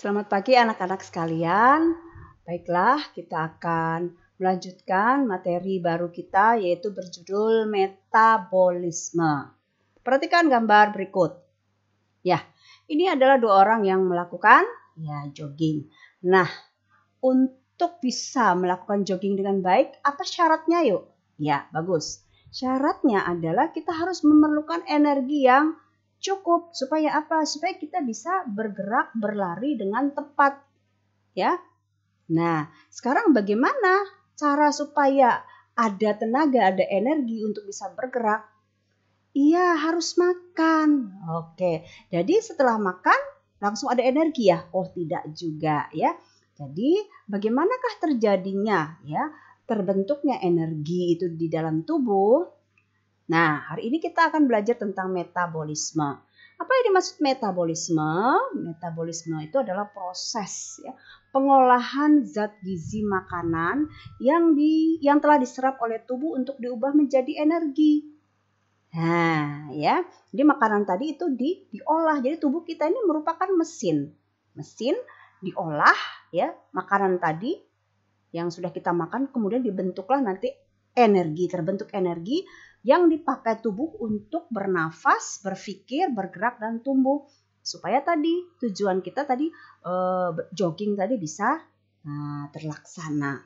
Selamat pagi anak-anak sekalian. Baiklah, kita akan melanjutkan materi baru kita yaitu berjudul metabolisme. Perhatikan gambar berikut. Ya, ini adalah dua orang yang melakukan ya jogging. Nah, untuk bisa melakukan jogging dengan baik, apa syaratnya yuk? Ya, bagus. Syaratnya adalah kita harus memerlukan energi yang cukup supaya apa supaya kita bisa bergerak berlari dengan tepat ya nah sekarang bagaimana cara supaya ada tenaga ada energi untuk bisa bergerak iya harus makan oke jadi setelah makan langsung ada energi ya oh tidak juga ya jadi bagaimanakah terjadinya ya terbentuknya energi itu di dalam tubuh Nah, hari ini kita akan belajar tentang metabolisme. Apa yang dimaksud metabolisme? Metabolisme itu adalah proses ya, pengolahan zat gizi makanan yang di yang telah diserap oleh tubuh untuk diubah menjadi energi. Nah, ya. Jadi makanan tadi itu di, diolah. Jadi tubuh kita ini merupakan mesin. Mesin diolah ya, makanan tadi yang sudah kita makan kemudian dibentuklah nanti energi, terbentuk energi yang dipakai tubuh untuk bernafas, berpikir, bergerak dan tumbuh supaya tadi tujuan kita tadi eh, jogging tadi bisa eh, terlaksana.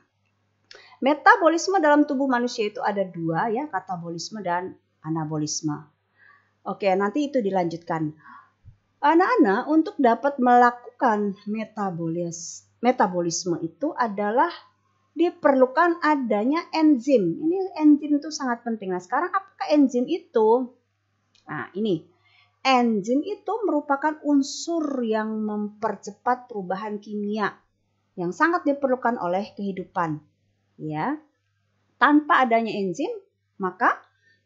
Metabolisme dalam tubuh manusia itu ada dua ya, katabolisme dan anabolisme. Oke, nanti itu dilanjutkan. Anak-anak untuk dapat melakukan metabolis, metabolisme itu adalah diperlukan adanya enzim. Ini enzim itu sangat penting. Nah, sekarang apakah enzim itu? Nah, ini. Enzim itu merupakan unsur yang mempercepat perubahan kimia yang sangat diperlukan oleh kehidupan. Ya. Tanpa adanya enzim, maka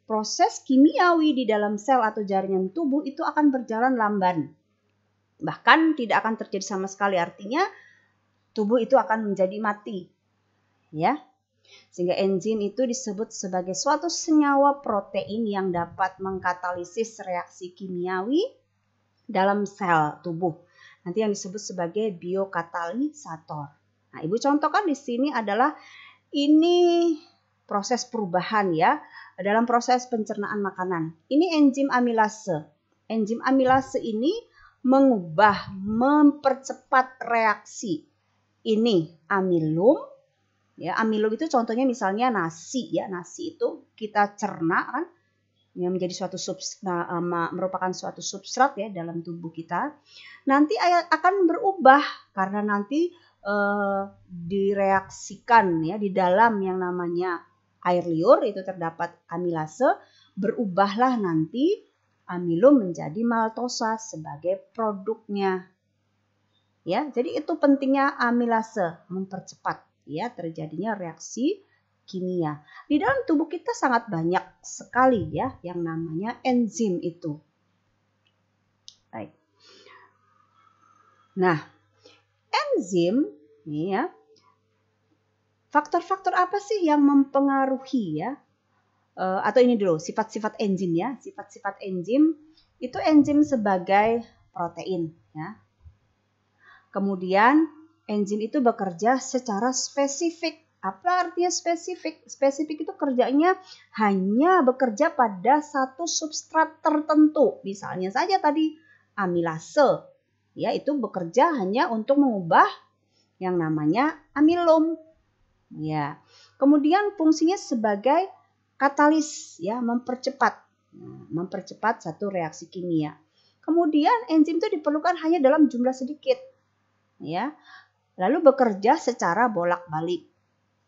proses kimiawi di dalam sel atau jaringan tubuh itu akan berjalan lamban. Bahkan tidak akan terjadi sama sekali artinya tubuh itu akan menjadi mati ya. Sehingga enzim itu disebut sebagai suatu senyawa protein yang dapat mengkatalisis reaksi kimiawi dalam sel tubuh. Nanti yang disebut sebagai biokatalisator. Nah, Ibu contohkan di sini adalah ini proses perubahan ya dalam proses pencernaan makanan. Ini enzim amilase. Enzim amilase ini mengubah, mempercepat reaksi. Ini amilum Ya, amiloid itu contohnya misalnya nasi ya, nasi itu kita cerna kan yang menjadi suatu substrat, nah, e, merupakan suatu substrat ya dalam tubuh kita. Nanti akan berubah karena nanti eh, direaksikan ya di dalam yang namanya air liur itu terdapat amilase, berubahlah nanti amilum menjadi maltosa sebagai produknya. Ya, jadi itu pentingnya amilase mempercepat ya terjadinya reaksi kimia. Di dalam tubuh kita sangat banyak sekali ya yang namanya enzim itu. Baik. Nah, enzim ini ya. Faktor-faktor apa sih yang mempengaruhi ya? Eh, atau ini dulu sifat-sifat enzim ya, sifat-sifat enzim itu enzim sebagai protein ya. Kemudian Enzim itu bekerja secara spesifik. Apa artinya spesifik? Spesifik itu kerjanya hanya bekerja pada satu substrat tertentu. Misalnya saja tadi amilase, ya itu bekerja hanya untuk mengubah yang namanya amilum. Ya. Kemudian fungsinya sebagai katalis, ya mempercepat, nah, mempercepat satu reaksi kimia. Kemudian enzim itu diperlukan hanya dalam jumlah sedikit, ya lalu bekerja secara bolak-balik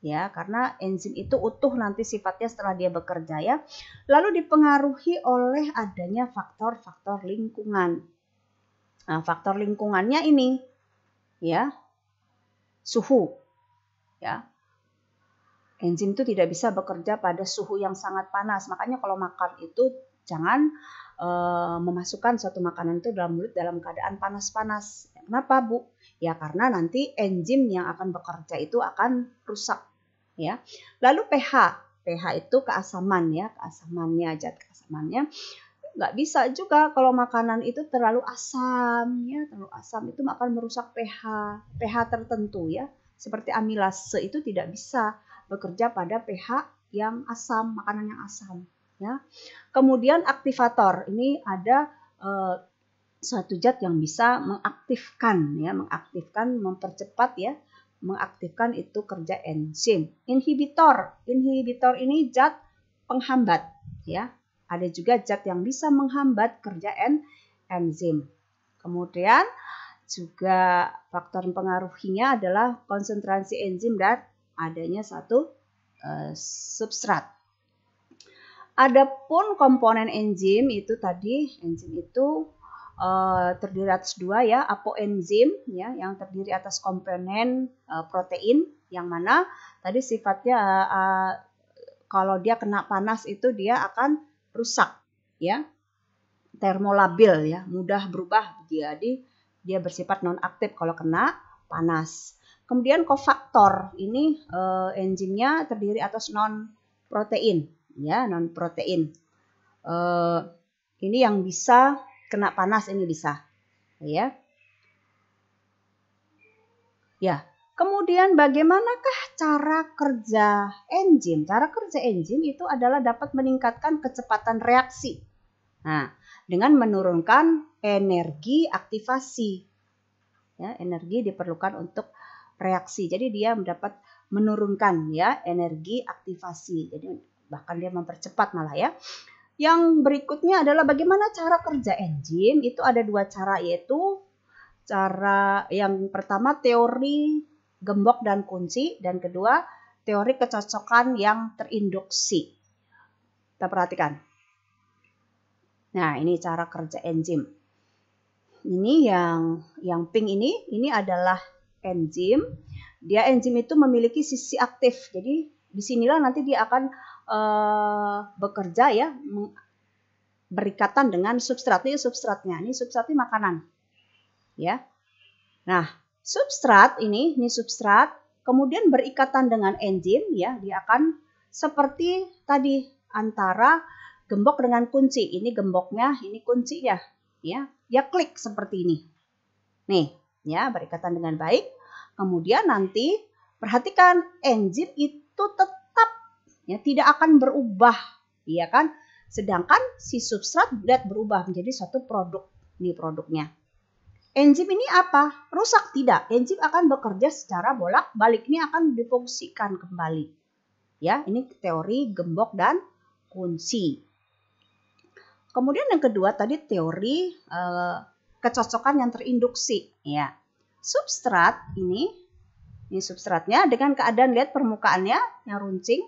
ya karena enzim itu utuh nanti sifatnya setelah dia bekerja ya lalu dipengaruhi oleh adanya faktor-faktor lingkungan nah, faktor lingkungannya ini ya suhu ya enzim itu tidak bisa bekerja pada suhu yang sangat panas makanya kalau makan itu Jangan uh, memasukkan suatu makanan itu dalam mulut dalam keadaan panas-panas. Kenapa, Bu? Ya karena nanti enzim yang akan bekerja itu akan rusak, ya. Lalu pH, pH itu keasaman ya, keasamannya aja, keasamannya nggak bisa juga kalau makanan itu terlalu asam ya terlalu asam itu akan merusak pH pH tertentu ya seperti amilase itu tidak bisa bekerja pada pH yang asam makanan yang asam Ya. Kemudian aktivator ini ada satu eh, suatu zat yang bisa mengaktifkan, ya, mengaktifkan, mempercepat ya, mengaktifkan itu kerja enzim. Inhibitor, inhibitor ini zat penghambat, ya. Ada juga zat yang bisa menghambat kerja en enzim. Kemudian juga faktor pengaruhinya adalah konsentrasi enzim dan adanya satu eh, substrat Adapun komponen enzim itu tadi enzim itu uh, terdiri atas dua ya apoenzim ya yang terdiri atas komponen uh, protein yang mana tadi sifatnya uh, uh, kalau dia kena panas itu dia akan rusak ya termolabil ya mudah berubah jadi dia bersifat nonaktif kalau kena panas. Kemudian kofaktor ini e, enzimnya terdiri atas non protein ya non protein. Uh, ini yang bisa kena panas ini bisa, ya. Ya, kemudian bagaimanakah cara kerja enzim? Cara kerja enzim itu adalah dapat meningkatkan kecepatan reaksi. Nah, dengan menurunkan energi aktivasi. Ya, energi diperlukan untuk reaksi. Jadi dia mendapat menurunkan ya energi aktivasi. Jadi bahkan dia mempercepat malah ya. Yang berikutnya adalah bagaimana cara kerja enzim. Itu ada dua cara yaitu cara yang pertama teori gembok dan kunci dan kedua teori kecocokan yang terinduksi. Kita perhatikan. Nah, ini cara kerja enzim. Ini yang yang pink ini, ini adalah enzim. Dia enzim itu memiliki sisi aktif. Jadi disinilah nanti dia akan Eh, bekerja ya berikatan dengan substrat ini substratnya ini substratnya makanan ya nah substrat ini ini substrat kemudian berikatan dengan enzim ya dia akan seperti tadi antara gembok dengan kunci ini gemboknya ini kunci ya ya ya klik seperti ini nih ya berikatan dengan baik kemudian nanti perhatikan enzim itu tetap ya tidak akan berubah, ya kan? Sedangkan si substrat berat berubah menjadi suatu produk, ini produknya. Enzim ini apa? Rusak tidak? Enzim akan bekerja secara bolak-balik, ini akan difungsikan kembali. Ya, ini teori gembok dan kunci. Kemudian yang kedua tadi teori eh, kecocokan yang terinduksi, ya. Substrat ini ini substratnya dengan keadaan lihat permukaannya yang runcing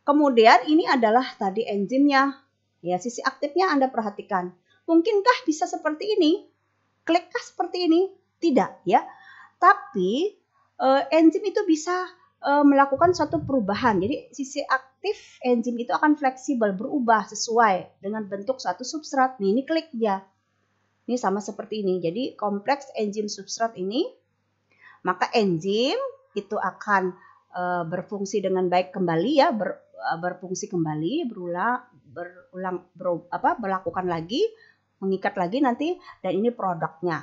Kemudian ini adalah tadi enzimnya Ya, sisi aktifnya Anda perhatikan. Mungkinkah bisa seperti ini? Klikkah seperti ini? Tidak, ya. Tapi eh, enzim itu bisa eh, melakukan suatu perubahan. Jadi sisi aktif enzim itu akan fleksibel, berubah sesuai dengan bentuk suatu substrat. Nih, ini kliknya. Ini sama seperti ini. Jadi kompleks enzim substrat ini, maka enzim itu akan eh, berfungsi dengan baik kembali ya, Eh, berfungsi kembali, berulang berulang ber, apa berlakukan lagi, mengikat lagi nanti dan ini produknya.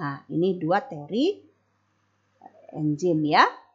Nah, ini dua teori eh, enzim ya.